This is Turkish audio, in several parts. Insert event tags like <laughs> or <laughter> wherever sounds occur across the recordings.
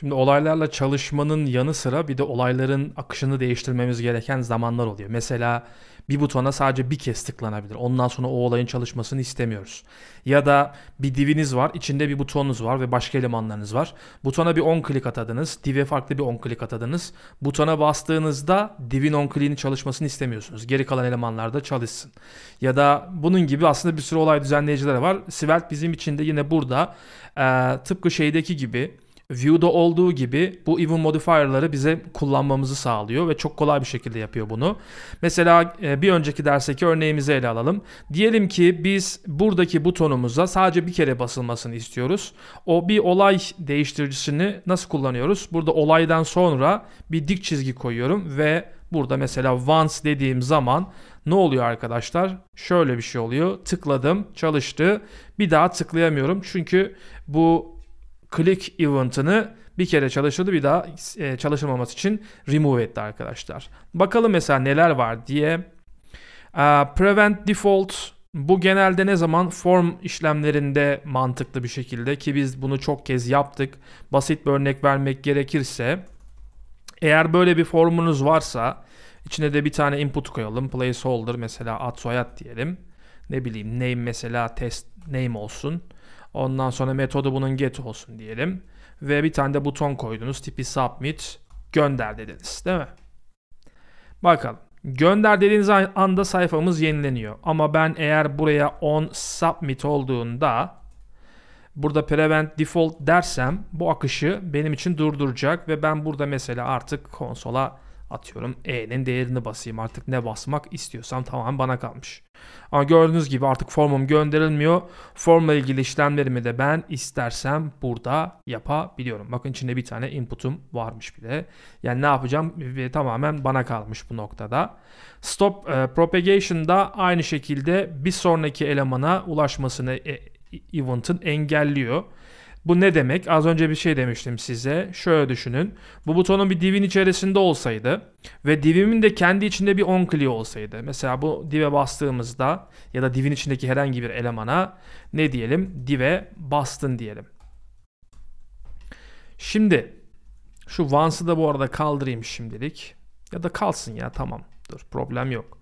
Şimdi olaylarla çalışmanın yanı sıra bir de olayların akışını değiştirmemiz gereken zamanlar oluyor. Mesela bir butona sadece bir kez tıklanabilir. Ondan sonra o olayın çalışmasını istemiyoruz. Ya da bir diviniz var, içinde bir butonunuz var ve başka elemanlarınız var. Butona bir 10 klik atadınız, dive farklı bir 10 klik atadınız. Butona bastığınızda divin 10 kliğinin çalışmasını istemiyorsunuz. Geri kalan elemanlar da çalışsın. Ya da bunun gibi aslında bir sürü olay düzenleyicileri var. Svelte bizim için de yine burada tıpkı şeydeki gibi View'da olduğu gibi bu even modifier'ları bize kullanmamızı sağlıyor ve çok kolay bir şekilde yapıyor bunu. Mesela e, bir önceki dersteki örneğimizi ele alalım. Diyelim ki biz buradaki butonumuza sadece bir kere basılmasını istiyoruz. O bir olay değiştiricisini nasıl kullanıyoruz? Burada olaydan sonra bir dik çizgi koyuyorum ve burada mesela once dediğim zaman ne oluyor arkadaşlar? Şöyle bir şey oluyor. Tıkladım, çalıştı. Bir daha tıklayamıyorum. Çünkü bu click event'ını bir kere çalışıldı bir daha e, çalışılmaması için remove etti arkadaşlar. Bakalım mesela neler var diye. E, prevent default bu genelde ne zaman form işlemlerinde mantıklı bir şekilde ki biz bunu çok kez yaptık. Basit bir örnek vermek gerekirse eğer böyle bir formunuz varsa içine de bir tane input koyalım. Placeholder mesela ad soyad diyelim. Ne bileyim name mesela test name olsun. Ondan sonra metodu bunun get olsun diyelim. Ve bir tane de buton koydunuz. Tipi submit gönder dediniz değil mi? Bakalım. Gönder dediğiniz anda sayfamız yenileniyor. Ama ben eğer buraya on submit olduğunda burada prevent default dersem bu akışı benim için durduracak ve ben burada mesela artık konsola Atıyorum E'nin değerini basayım artık ne basmak istiyorsam tamamen bana kalmış. Ama gördüğünüz gibi artık formum gönderilmiyor. Formla ilgili işlemlerimi de ben istersem burada yapabiliyorum. Bakın içinde bir tane input'um varmış bile. Yani ne yapacağım tamamen bana kalmış bu noktada. Stop e, propagation'da aynı şekilde bir sonraki elemana ulaşmasını e, event'ın engelliyor. Bu ne demek? Az önce bir şey demiştim size. Şöyle düşünün. Bu butonun bir divin içerisinde olsaydı ve divimin de kendi içinde bir on oncliği olsaydı. Mesela bu dive bastığımızda ya da divin içindeki herhangi bir elemana ne diyelim? Dive bastın diyelim. Şimdi şu once'ı da bu arada kaldırayım şimdilik. Ya da kalsın ya tamam. Dur problem yok.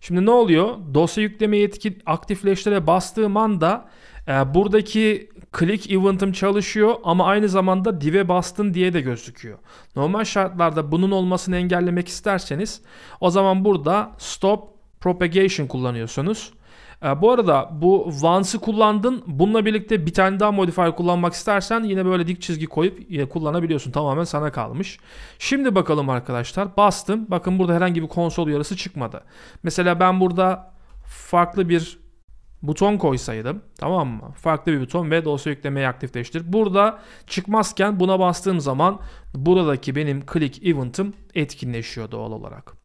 Şimdi ne oluyor? Dosya yükleme yetki aktifleştire bastığım anda e, buradaki click event'ım çalışıyor ama aynı zamanda div'e bastın diye de gözüküyor. Normal şartlarda bunun olmasını engellemek isterseniz o zaman burada stop propagation kullanıyorsunuz. Ee, bu arada bu once'ı kullandın. Bununla birlikte bir tane daha modifier kullanmak istersen yine böyle dik çizgi koyup e, kullanabiliyorsun. Tamamen sana kalmış. Şimdi bakalım arkadaşlar. Bastım. Bakın burada herhangi bir konsol uyarısı çıkmadı. Mesela ben burada farklı bir buton koysaydım tamam mı? Farklı bir buton ve dosya yüklemeyi aktifleştir. Burada çıkmazken buna bastığım zaman buradaki benim click event'ım etkinleşiyor doğal olarak.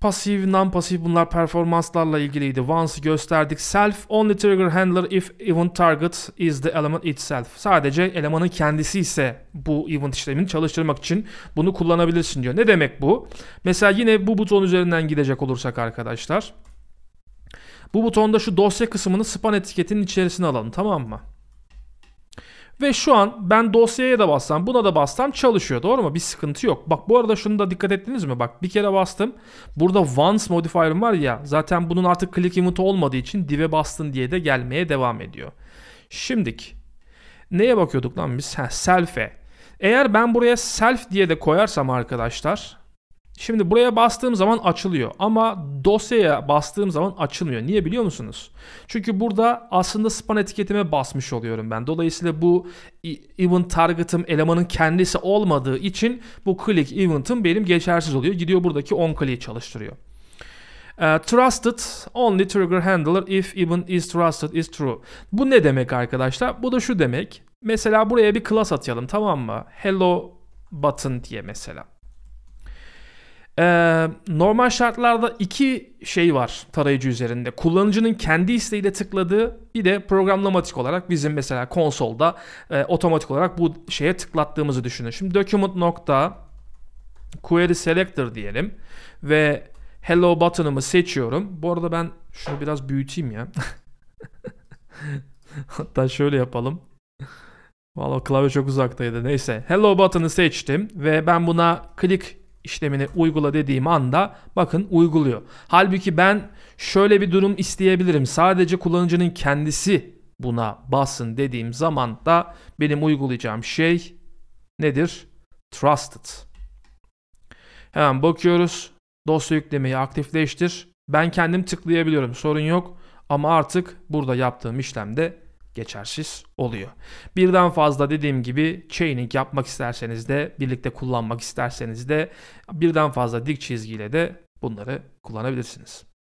Pasif, non-pasif bunlar performanslarla ilgiliydi. Once gösterdik. Self only trigger handler if event target is the element itself. Sadece elemanın kendisi ise bu event işlemini çalıştırmak için bunu kullanabilirsin diyor. Ne demek bu? Mesela yine bu buton üzerinden gidecek olursak arkadaşlar. Bu butonda şu dosya kısmını span etiketinin içerisine alalım tamam mı? Ve şu an ben dosyaya da bassam buna da bassam çalışıyor doğru mu? Bir sıkıntı yok. Bak bu arada şunu da dikkat ettiniz mi? Bak bir kere bastım. Burada once modifier'ım var ya zaten bunun artık click input olmadığı için div'e bastın diye de gelmeye devam ediyor. Şimdik. Neye bakıyorduk lan biz? self'e. Eğer ben buraya self diye de koyarsam arkadaşlar Şimdi buraya bastığım zaman açılıyor ama dosyaya bastığım zaman açılmıyor. Niye biliyor musunuz? Çünkü burada aslında span etiketime basmış oluyorum ben. Dolayısıyla bu event target'ım elemanın kendisi olmadığı için bu click event'ım benim geçersiz oluyor. Gidiyor buradaki on click'i çalıştırıyor. Ee, trusted only trigger handler if event is trusted is true. Bu ne demek arkadaşlar? Bu da şu demek. Mesela buraya bir class atayalım tamam mı? Hello button diye mesela. Ee, normal şartlarda iki şey var tarayıcı üzerinde. Kullanıcının kendi isteğiyle tıkladığı bir de programlamatik olarak bizim mesela konsolda e, otomatik olarak bu şeye tıklattığımızı düşünün. Şimdi document nokta query selector diyelim ve hello button'ımı seçiyorum. Bu arada ben şunu biraz büyüteyim ya. <laughs> Hatta şöyle yapalım. Valla klavye çok uzaktaydı. Neyse. Hello button'ı seçtim ve ben buna click işlemini uygula dediğim anda bakın uyguluyor. Halbuki ben şöyle bir durum isteyebilirim. Sadece kullanıcının kendisi buna basın dediğim zaman da benim uygulayacağım şey nedir? Trusted. Hemen bakıyoruz. Dosya yüklemeyi aktifleştir. Ben kendim tıklayabiliyorum sorun yok. Ama artık burada yaptığım işlemde geçersiz oluyor. Birden fazla dediğim gibi chaining yapmak isterseniz de birlikte kullanmak isterseniz de birden fazla dik çizgiyle de bunları kullanabilirsiniz.